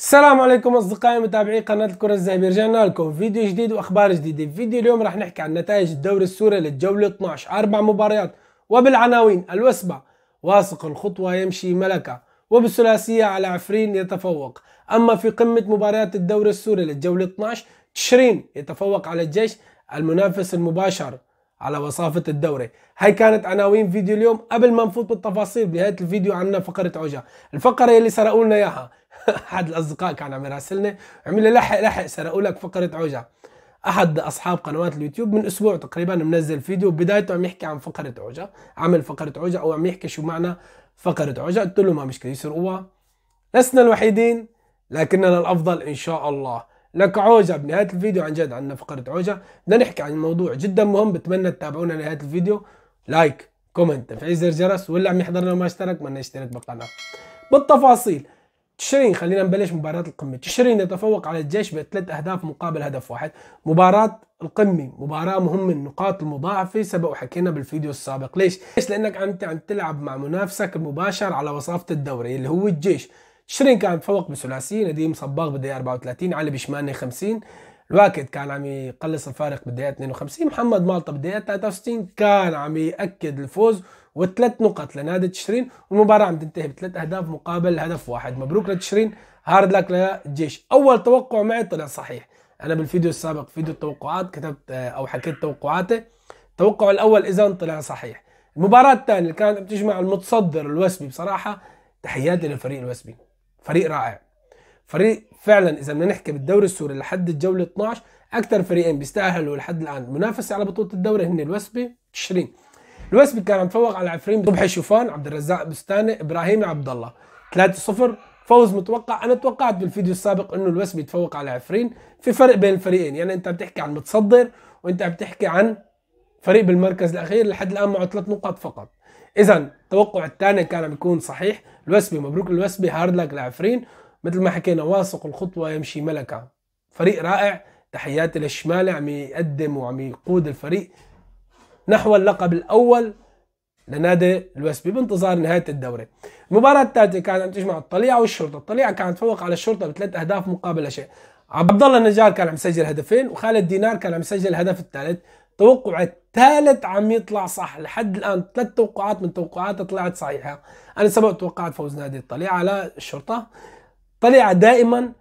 السلام عليكم اصدقائي متابعي قناه الكره الذهبيه رجعنا لكم فيديو جديد واخبار جديده فيديو اليوم راح نحكي عن نتائج الدوري السوري للجوله 12 اربع مباريات وبالعناوين الوسبه واثق الخطوه يمشي ملكه وبالثلاثيه على عفرين يتفوق اما في قمه مباريات الدوري السوري للجوله 12 تشرين يتفوق على الجيش المنافس المباشر على وصافة الدوري هاي كانت عناوين فيديو اليوم قبل ما نفوت بالتفاصيل بنهاية الفيديو عنا فقرة عوجة الفقرة اللي سرقوا لنا إياها أحد الأصدقاء كان عم يراسلنا عمل لي لحق لحق سرقوا لك فقرة عوجة أحد أصحاب قنوات اليوتيوب من أسبوع تقريبا منزل فيديو بدايته عم يحكي عن فقرة عوجة عمل فقرة عوجة أو عم يحكي شو معنى فقرة عوجة قلت له ما مشكلة يسرقوها لسنا الوحيدين لكننا الأفضل إن شاء الله لك عوجة بنهاية الفيديو عن جد عندنا فقرة عوجة بدنا نحكي عن موضوع جدا مهم بتمنى تتابعونا نهاية الفيديو لايك كومنت تفعيل زر جرس واللي عم يحضرنا وما اشترك من يشترك بالقناة بالتفاصيل تشرين خلينا نبلش مباراة القمة تشرين يتفوق على الجيش بثلاث أهداف مقابل هدف واحد مباراة القمة مباراة مهمة النقاط المضاعفة سبق وحكينا بالفيديو السابق ليش؟ ليش لأنك عم تلعب مع منافسك المباشر على وصافة الدوري اللي هو الجيش شيرين كان متفوق بثلاثي نديم صباغ بداية 34 علي بشماني 50 الواكد كان عم يقلص الفارق بداية 52 محمد مالطة بداية 63 كان عم يأكد الفوز وثلاث نقط لنادي تشرين والمباراة عم تنتهي بثلاث أهداف مقابل هدف واحد مبروك لتشرين هارد لك للجيش أول توقع معي طلع صحيح أنا بالفيديو السابق فيديو التوقعات كتبت آه، أو حكيت توقعاتي التوقع الأول إذا طلع صحيح المباراة الثانية اللي كانت بتجمع المتصدر الوسبي بصراحة تحياتي للفريق الوسبي فريق رائع فريق فعلا اذا بدنا نحكي بالدوري السوري لحد الجوله 12 اكثر فريقين بيستاهلوا لحد الان منافسه على بطوله الدوري هن الوسبي تشرين الوسبي كان عم تفوق على عفرين صبحي شوفان عبد الرزاق بستاني ابراهيم عبد الله 3-0 فوز متوقع انا توقعت بالفيديو السابق انه الوسبي يتفوق على عفرين في فرق بين الفريقين يعني انت عم تحكي عن متصدر وانت عم تحكي عن فريق بالمركز الاخير لحد الان معه ثلاث نقاط فقط اذا التوقع الثاني كان عم يكون صحيح الوسبي مبروك الوسبي هارد لك العفرين مثل ما حكينا واثق الخطوه يمشي ملكه فريق رائع تحياتي للشمالي عم يقدم وعم يقود الفريق نحو اللقب الاول لنادي الوسبي بانتظار نهايه الدوري. المباراه الثالثه كانت عم تجمع الطليعه والشرطه، الطليعه كانت تفوق على الشرطه بثلاث اهداف مقابل شيء. عبد الله النجار كان عم يسجل هدفين وخالد دينار كان عم يسجل الهدف الثالث، توقعت ثالث عم يطلع صح لحد الان ثلاث توقعات من توقعاتها طلعت صحيحه انا سبق توقعت فوز نادي الطليعه على الشرطه طليعه دائما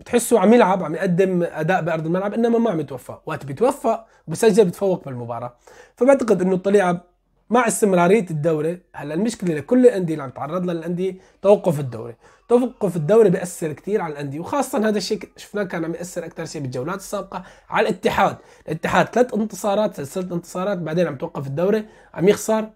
بتحسه آه، عم يلعب عم يقدم اداء بارض الملعب انما ما عم يتوفق وقت بيتوفق بسجل بتفوق بالمباراه فبعتقد انه الطليعه مع استمراريه الدوري هلا المشكله لكل الانديه اللي عم تتعرض لها الانديه توقف الدوري توقف الدوري بياثر كثير على الانديه وخاصه هذا الشيء شفناه كان عم ياثر اكثر شيء بالجولات السابقه على الاتحاد الاتحاد ثلاث انتصارات سلسله انتصارات بعدين عم توقف الدوري عم يخسر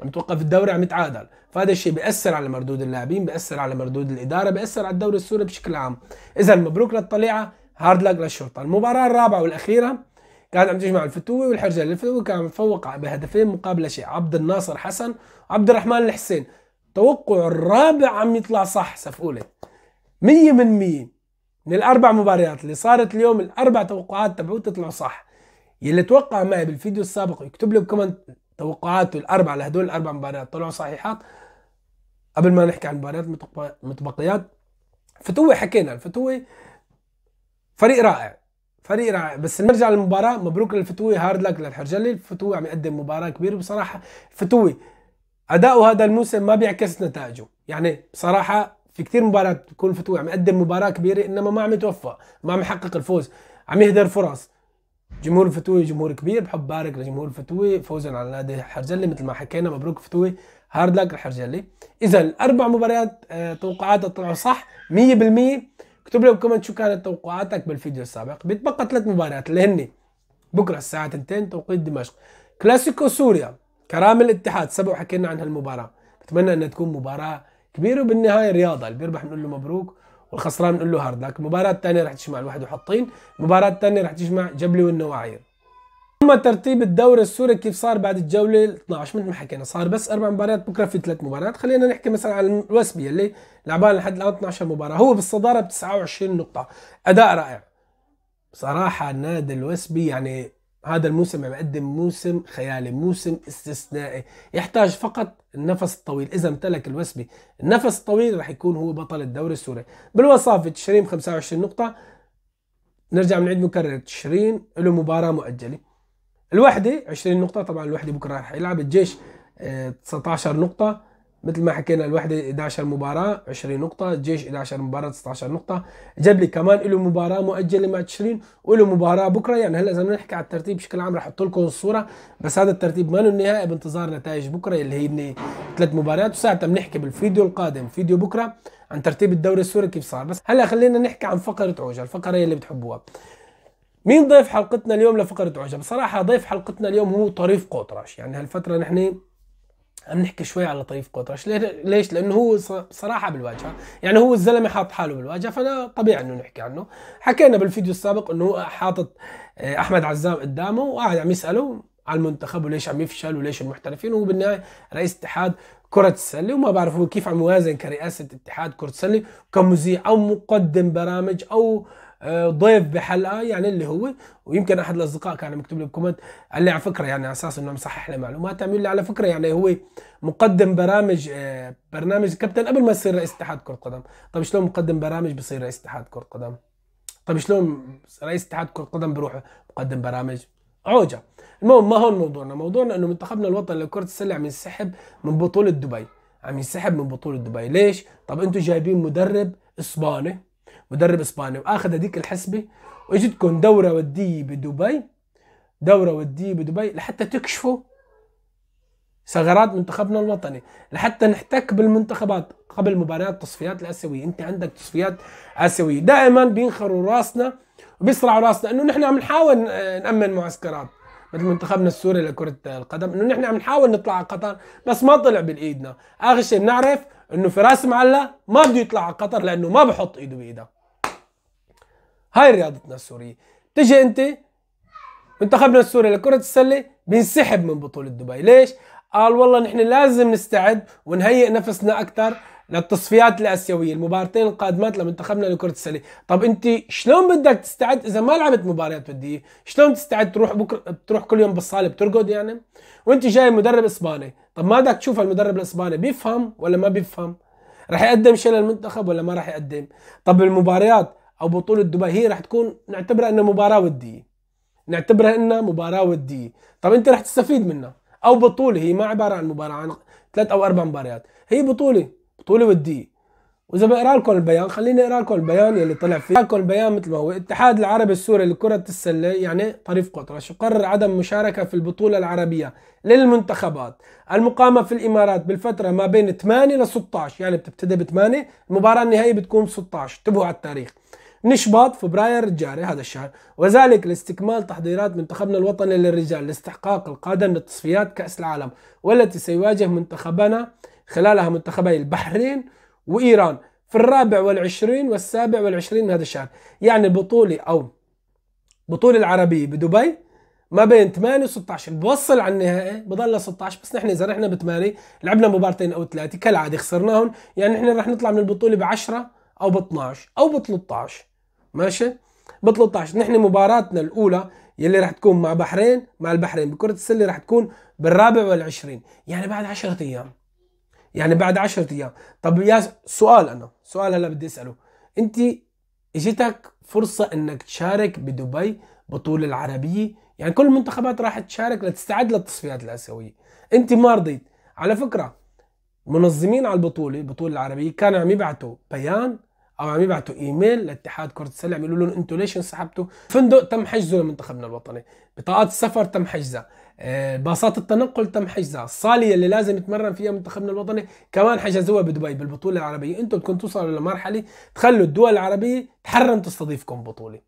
عم توقف الدوري عم يتعادل فهذا الشيء بياثر على مردود اللاعبين بياثر على مردود الاداره بياثر على الدوري السوري بشكل عام اذا مبروك للطليعه هارد لك للشرطه المباراه الرابعه والاخيره كانت عم تجمع الفتوه والحرجه الفتوه كان مفوق بهدفين مقابل شيء عبد الناصر حسن وعبد الرحمن الحسين توقع الرابع عم يطلع صح سفقولة مية من مية من الأربع مباريات اللي صارت اليوم الأربع توقعات تبعو تطلعوا صح يلي توقع معي بالفيديو السابق يكتب لي بكومنت توقعاته الأربع لهدول الأربع مباريات طلعوا صحيحات قبل ما نحكي عن مباريات متبقيات فتوة حكينا الفتوة فريق رائع فريق رائع بس نرجع للمباراة مبروك للفتوة هارد لك للحرجلي الفتوة عم يقدم مباراة كبيرة بصراحة فتوة اداؤه هذا الموسم ما بيعكس نتائجه يعني بصراحه في كثير مباريات بتكون فتوى عم يقدم مباراه كبيره انما ما عم يتوفق ما عم يحقق الفوز عم يهدر فرص جمهور الفتوي جمهور كبير بحب بارك لجمهور الفتوي فوزا على نادي الحرجلي مثل ما حكينا مبروك فتوي هارد لك الحرجلي اذا الاربع مباريات آه، توقعاتها طلعوا صح 100% اكتب لي بكومنت شو كانت توقعاتك بالفيديو السابق بيتبقى ثلاث مباريات اللي هن بكره الساعه 2 توقيت دمشق كلاسيكو سوريا كرام الاتحاد سبق وحكينا عن هالمباراه بتمنى انها تكون مباراه كبيره وبالنهايه رياضه اللي بيربح بنقول له مبروك والخسران بنقول له هارد لكن المباراه الثانيه رح تجمع الواحد وحاطين المباراه الثانيه رح تجمع جبلي والنواعير اما ترتيب الدوري السوري كيف صار بعد الجوله 12 مثل ما حكينا صار بس اربع مباريات بكره في ثلاث مباريات خلينا نحكي مثلا عن الوسبي اللي لعبان لحد الان 12 مباراه هو بالصداره ب 29 نقطه اداء رائع بصراحه نادي الوسبي يعني هذا الموسم عم يقدم موسم خيالي موسم استثنائي يحتاج فقط النفس الطويل اذا امتلك الوسبي النفس الطويل راح يكون هو بطل الدوري السوري بالوصافه تشرين 25 نقطه نرجع بنعيد مكرر تشرين له مباراه مؤجله الوحده 20 نقطه طبعا الوحده بكره راح يلعب الجيش 19 آه، نقطه مثل ما حكينا الوحده 11 مباراه 20 نقطه الجيش 11 مباراه 19 نقطه جاب لي كمان له مباراه مؤجله مع تشرين وله مباراه بكره يعني هلا اذا نحكي على الترتيب بشكل عام راح احط لكم الصوره بس هذا الترتيب ما النهائي بانتظار نتائج بكره اللي هي ثلاث مباريات وساعتها بنحكي بالفيديو القادم فيديو بكره عن ترتيب الدوري السوري كيف صار بس هلا خلينا نحكي عن فقره عوجه الفقره اللي بتحبوها مين ضيف حلقتنا اليوم لفقره عوجه بصراحه ضيف حلقتنا اليوم هو طريف قطرش يعني هالفتره نحن عم نحكي شوي على طريف قطرش ليش لانه هو صراحه بالواجهه يعني هو الزلمه حاط حاله بالواجهه فانا طبيعي انه نحكي عنه حكينا بالفيديو السابق انه هو حاطط آه، احمد عزام قدامه وقاعد عم يساله على المنتخب وليش عم يفشل وليش المحترفين وهو بالنهايه رئيس اتحاد كرة السلة وما بعرف هو كيف عم يوازن كرئاسة اتحاد كرة السلة كمذيع أو مقدم برامج أو آه، ضيف بحلقه يعني اللي هو ويمكن احد الاصدقاء كان مكتوب لي بكومنت قال لي على فكره يعني على اساس انه مصحح لي معلومات عم لي على فكره يعني هو مقدم برامج آه، برنامج كابتن قبل ما يصير رئيس اتحاد كره قدم طيب شلون مقدم برامج بصير رئيس اتحاد كره قدم طيب شلون رئيس اتحاد كره قدم بروح مقدم برامج عوجه المهم ما هون موضوعنا موضوعنا انه منتخبنا الوطني لكره السله عم ينسحب من بطوله دبي عم ينسحب من بطوله دبي ليش طب انتم جايبين مدرب اسباني مدرب اسباني واخذ هذيك الحسبه واجتكم دوره وديه بدبي دوره وديه بدبي لحتى تكشفوا ثغرات منتخبنا الوطني لحتى نحتك بالمنتخبات قبل مباريات التصفيات الاسيويه انت عندك تصفيات اسيويه دائما بينخروا راسنا وبيصرعوا راسنا انه نحن عم نحاول نامن معسكرات مثل منتخبنا السوري لكرة القدم انه نحن عم نحاول نطلع على قطر بس ما طلع بايدنا، اخر شيء بنعرف انه فراس معلا ما بده يطلع على قطر لانه ما بحط ايده بايدها هاي رياضتنا السورية تجي أنت منتخبنا السوري لكرة السلة بينسحب من بطولة دبي ليش؟ قال والله نحن لازم نستعد ونهيئ نفسنا أكثر للتصفيات الآسيوية المباراتين القادمات لمنتخبنا لكرة السلة طب أنت شلون بدك تستعد إذا ما لعبت مباريات ودية شلون تستعد تروح بكرة تروح كل يوم بالصالة بترقد يعني وأنت جاي مدرب إسباني طب ما بدك تشوف المدرب الإسباني بيفهم ولا ما بيفهم رح يقدم شيء للمنتخب ولا ما رح يقدم طب المباريات او بطوله دبي هي رح تكون نعتبرها انها مباراه وديه نعتبرها انها مباراه وديه طب انت رح تستفيد منها او بطوله هي ما عباره عن مباراه عن ثلاث او اربع مباريات هي بطوله بطوله وديه واذا بقرا لكم البيان خليني اقرا لكم البيان يلي طلع فيه لكم البيان مثل ما هو الاتحاد العربي السوري لكرة السلة يعني طريف قطرش يقرر عدم مشاركة في البطولة العربية للمنتخبات المقامة في الامارات بالفترة ما بين 8 ل 16 يعني بتبتدي ب 8 المباراة النهائية بتكون 16 انتبهوا على التاريخ نشباط فبراير الجاري هذا الشهر وذلك لاستكمال تحضيرات منتخبنا الوطني للرجال لاستحقاق القادم لتصفيات كأس العالم والتي سيواجه منتخبنا خلالها منتخبي البحرين وإيران في الرابع والعشرين والسابع والعشرين من هذا الشهر يعني البطولة أو بطولة العربية بدبي ما بين 8 و 16 بوصل على النهائي بضل 16 بس نحن اذا رحنا 8 لعبنا مبارتين او ثلاثه كالعاده خسرناهم يعني نحن رح نطلع من البطوله ب 10 او ب 12 او ب 13 ماشي ب 13 نحن مباراتنا الاولى يلي راح تكون مع بحرين مع البحرين بكره السله راح تكون بالرابع والعشرين يعني بعد 10 ايام يعني بعد 10 ايام طب يا سؤال انا سؤال هلا بدي اساله انت اجتك فرصه انك تشارك بدبي بطوله العربيه يعني كل المنتخبات راح تشارك لتستعد للتصفيات الاسيويه انت ما رضيت على فكره منظمين على البطوله البطوله العربيه كانوا عم يبعثوا بيان او عم يبعتوا ايميل لاتحاد كره السله عم يقولوا لهم انتم ليش انسحبتوا؟ فندق تم حجزه لمنتخبنا الوطني، بطاقات السفر تم حجزها، آه، باصات التنقل تم حجزها، الصاله اللي لازم يتمرن فيها منتخبنا الوطني كمان حجزوها بدبي بالبطوله العربيه، انتم بدكم توصلوا لمرحله تخلوا الدول العربيه تحرم تستضيفكم بطوله.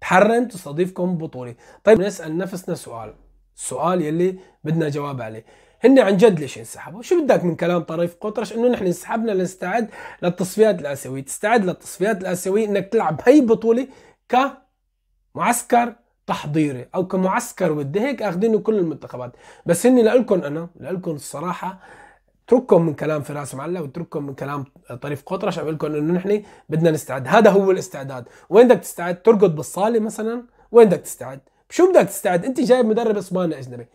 تحرم تستضيفكم بطوله، طيب نسال نفسنا سؤال، السؤال يلي بدنا جواب عليه، هن عن جد ليش انسحبوا شو بدك من كلام طريف قطرش انه نحن انسحبنا لنستعد للتصفيات الاسيويه تستعد للتصفيات الاسيويه انك تلعب هي البطوله كمعسكر تحضيري او كمعسكر ودي هيك اخذينه كل المنتخبات بس هن لكم انا لكم الصراحه اترككم من كلام فراس معلا واترككم من كلام طريف قطرش عم لكم انه نحن بدنا نستعد هذا هو الاستعداد وين بدك تستعد ترقد بالصاله مثلا وين بدك تستعد شو بدك تستعد انت جايب مدرب اسباني اجنبي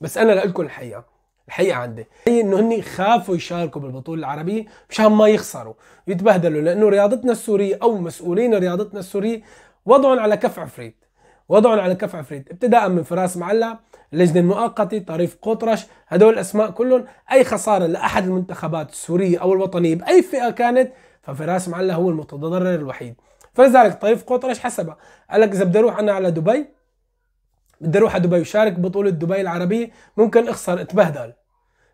بس انا لكم الحقيقه الحقيقه عندي هي انه هن خافوا يشاركوا بالبطوله العربيه مشان ما يخسروا يتبهدلوا لانه رياضتنا السوريه او مسؤولين رياضتنا السوريه وضعهم على كف عفريت وضعهم على كف عفريت ابتداء من فراس معلا اللجنه المؤقته طريف قطرش هدول الاسماء كلهم اي خساره لاحد المنتخبات السوريه او الوطنيه باي فئه كانت ففراس معلا هو المتضرر الوحيد فلذلك طريف قطرش حسبها قال لك اذا بدي اروح انا على دبي بدي اروح على دبي وشارك بطولة دبي العربيه ممكن اخسر اتبهدل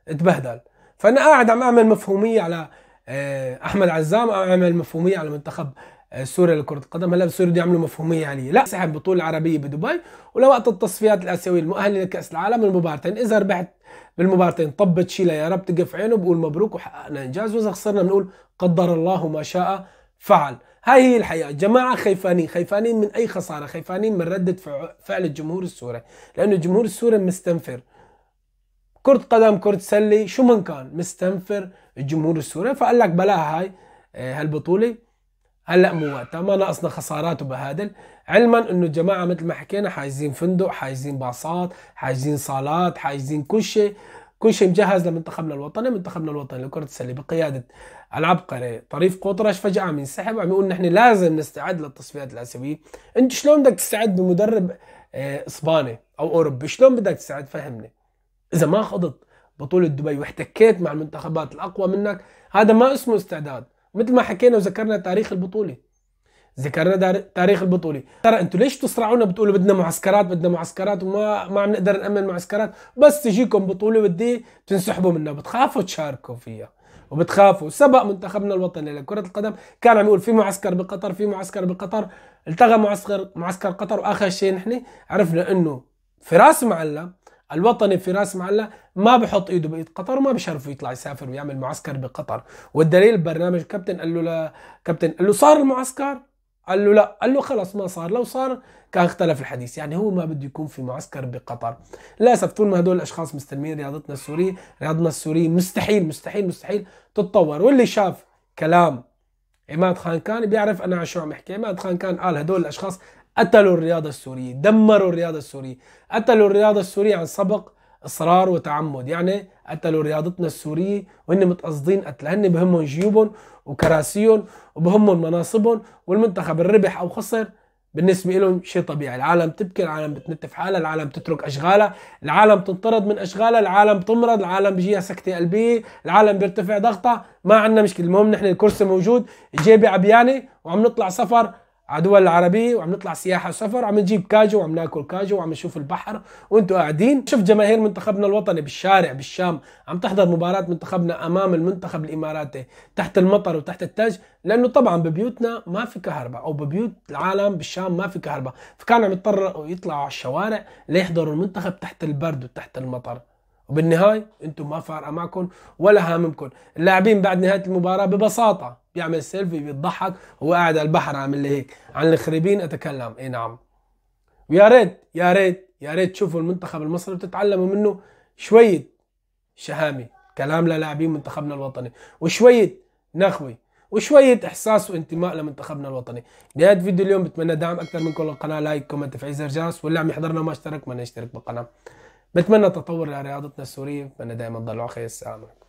اتبهدل فانا قاعد عم اعمل مفهوميه على آه، احمد عزام عم اعمل مفهوميه على منتخب آه، سوريا لكرة القدم هلا بصيروا بده يعملوا مفهومية عليه، يعني. لا سحب بطولة عربية بدبي ولوقت التصفيات الآسيوية المؤهلة لكأس العالم المبارتين، إذا ربحت بالمبارتين طب تشيلها يا رب تقف عينه بقول مبروك وحققنا إنجاز، وإذا خسرنا بنقول قدر الله ما شاء فعل، هاي هي الحياة جماعه خيفانين خيفانين من اي خساره خيفانين من رده فعل الجمهور السوري لانه الجمهور السوري مستنفر كرة قدم كرة سلة شو من كان مستنفر الجمهور السوري فقال لك بلاها هاي آه، هالبطولة هلا مو وقتها ما ناقصنا خسارات وبهادل علما انه الجماعة مثل ما حكينا حاجزين فندق حاجزين باصات حاجزين صالات حاجزين كل شيء كل شيء مجهز لمنتخبنا الوطني منتخبنا الوطني لكرة السلة بقيادة العبقري طريف قطرش فجأة عم ينسحب عم يقول نحن لازم نستعد للتصفيات الآسيوية أنت شلون بدك تستعد بمدرب آه، إسباني أو أوروبي شلون بدك تستعد فهمني إذا ما خضت بطولة دبي واحتكيت مع المنتخبات الأقوى منك هذا ما اسمه استعداد مثل ما حكينا وذكرنا تاريخ البطولة ذكرنا تاريخ البطوله ترى انتم ليش تصرعونا بتقولوا بدنا معسكرات بدنا معسكرات وما ما عم نقدر نامن معسكرات بس تجيكم بطوله بدي تنسحبوا منها بتخافوا تشاركوا فيها وبتخافوا سبق منتخبنا الوطني لكرة القدم كان عم يقول في معسكر بقطر في معسكر بقطر التغى معسكر معسكر قطر واخر شيء نحن عرفنا انه فراس معلم الوطني فراس معلم ما بحط ايده بايد قطر وما بشرفه يطلع يسافر ويعمل معسكر بقطر والدليل برنامج كابتن قال له لكابتن قال له صار المعسكر قال له لا قال له خلص ما صار لو صار كان اختلف الحديث يعني هو ما بده يكون في معسكر بقطر للاسف طول ما هدول الاشخاص مستلمين رياضتنا السوريه رياضتنا السوريه مستحيل مستحيل مستحيل تتطور واللي شاف كلام عماد خان كان بيعرف انا عن شو عم احكي عماد خان كان قال هدول الاشخاص قتلوا الرياضه السوريه دمروا الرياضه السوريه قتلوا الرياضه السوريه عن سبق اصرار وتعمد يعني قتلوا رياضتنا السوريه وهن متقصدين قتل هن بهمهم جيوبهم وكراسيهم وبهمهم مناصبهم والمنتخب الربح او خسر بالنسبه لهم شيء طبيعي العالم تبكي العالم بتنتف حالها العالم بتترك اشغالها العالم تنطرد من اشغالها العالم بتمرض العالم بيجيها سكته قلبيه العالم بيرتفع ضغطها ما عندنا مشكله المهم نحن الكرسي موجود جيبي عبيانه وعم نطلع سفر على دول العربية وعم نطلع سياحة وسفر وعم نجيب كاجو وعم ناكل كاجو وعم نشوف البحر وانتوا قاعدين شوف جماهير منتخبنا الوطني بالشارع بالشام عم تحضر مباراة منتخبنا أمام المنتخب الإماراتي تحت المطر وتحت التاج لأنه طبعا ببيوتنا ما في كهرباء أو ببيوت العالم بالشام ما في كهرباء فكانوا عم يضطروا يطلعوا على الشوارع ليحضروا المنتخب تحت البرد وتحت المطر وبالنهاية انتم ما فارقة معكم ولا هاممكم اللاعبين بعد نهاية المباراة ببساطة بيعمل سيلفي بيضحك وهو قاعد على البحر عامل لي هيك عن الخريبين اتكلم اي نعم ويا ريت يا ريت يا ريت تشوفوا المنتخب المصري وتتعلموا منه شوية شهامة كلام للاعبين منتخبنا الوطني وشوية نخوة وشوية إحساس وانتماء لمنتخبنا الوطني نهاية فيديو اليوم بتمنى دعم أكثر منكم للقناة لايك كومنت تفعيل زر الجرس واللي عم يحضرنا وما اشترك ما يشترك بالقناة بتمنى تطور لرياضتنا السوريه بتمنى دائما تضلوا على خير السلامه